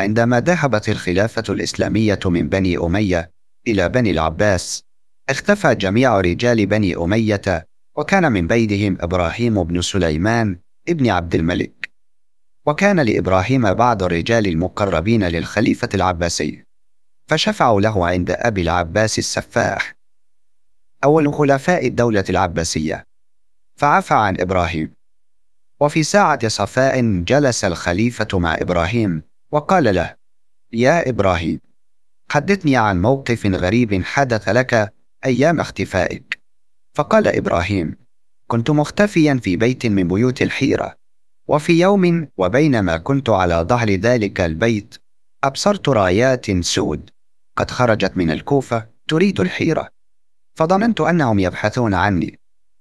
عندما ذهبت الخلافة الإسلامية من بني أمية إلى بني العباس، اختفى جميع رجال بني أمية، وكان من بينهم إبراهيم بن سليمان ابن عبد الملك. وكان لإبراهيم بعض الرجال المقربين للخليفة العباسي، فشفعوا له عند أبي العباس السفاح، أول خلفاء الدولة العباسية، فعفى عن إبراهيم. وفي ساعة صفاء جلس الخليفة مع إبراهيم وقال له يا إبراهيم حدثني عن موقف غريب حدث لك أيام اختفائك فقال إبراهيم كنت مختفيا في بيت من بيوت الحيرة وفي يوم وبينما كنت على ظهر ذلك البيت أبصرت رايات سود قد خرجت من الكوفة تريد الحيرة فظننت أنهم يبحثون عني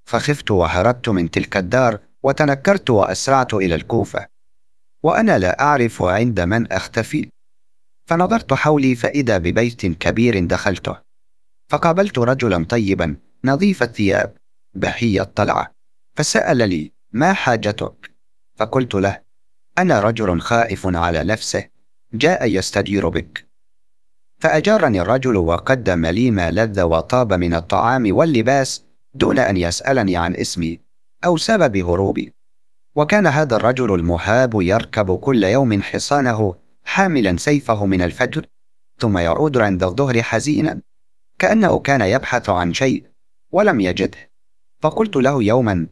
فخفت وهربت من تلك الدار وتنكرت وأسرعت إلى الكوفة وأنا لا أعرف عند من أختفي فنظرت حولي فإذا ببيت كبير دخلته فقابلت رجلا طيبا نظيف الثياب بهي الطلعة فسأل لي ما حاجتك فقلت له أنا رجل خائف على نفسه جاء يستدير بك فأجارني الرجل وقدم لي ما لذ وطاب من الطعام واللباس دون أن يسألني عن اسمي أو سبب هروبي وكان هذا الرجل المهاب يركب كل يوم حصانه حاملا سيفه من الفجر ثم يعود عند الظهر حزينا كأنه كان يبحث عن شيء ولم يجده فقلت له يوما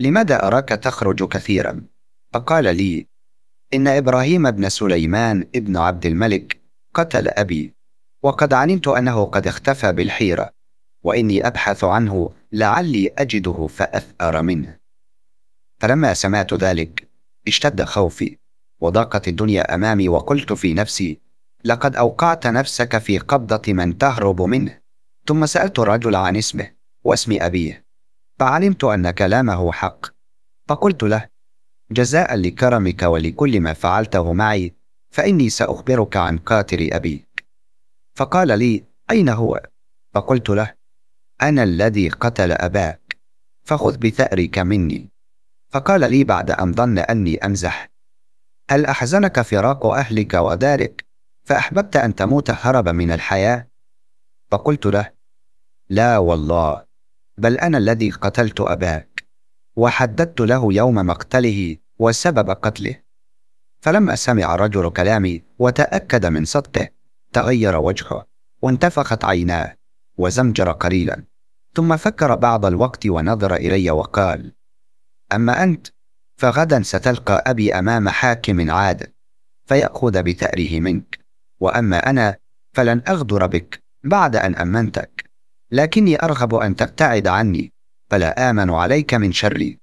لماذا أراك تخرج كثيرا فقال لي إن إبراهيم بن سليمان ابن عبد الملك قتل أبي وقد علمت أنه قد اختفى بالحيرة وإني أبحث عنه لعلي أجده فأثأر منه فلما سمعت ذلك اشتد خوفي وضاقت الدنيا امامي وقلت في نفسي لقد اوقعت نفسك في قبضه من تهرب منه ثم سالت الرجل عن اسمه واسم ابيه فعلمت ان كلامه حق فقلت له جزاء لكرمك ولكل ما فعلته معي فاني ساخبرك عن قاتل ابيك فقال لي اين هو فقلت له انا الذي قتل اباك فخذ بثارك مني فقال لي بعد أن ظن أني أمزح هل أحزنك فراق أهلك ودارك فأحببت أن تموت هربا من الحياة؟ فقلت له لا والله بل أنا الذي قتلت أباك وحددت له يوم مقتله وسبب قتله فلما سمع الرجل كلامي وتأكد من صدقه تغير وجهه وانتفخت عيناه وزمجر قليلا ثم فكر بعض الوقت ونظر إلي وقال أما أنت فغدا ستلقى أبي أمام حاكم عادل فيأخذ بثأره منك وأما أنا فلن أغدر بك بعد أن أمنتك لكني أرغب أن تبتعد عني فلا آمن عليك من شري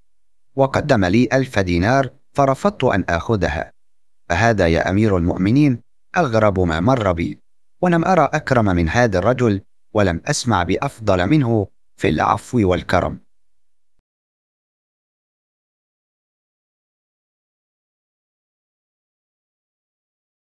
وقدم لي ألف دينار فرفضت أن آخذها فهذا يا أمير المؤمنين أغرب ما مر بي ولم أرى أكرم من هذا الرجل ولم أسمع بأفضل منه في العفو والكرم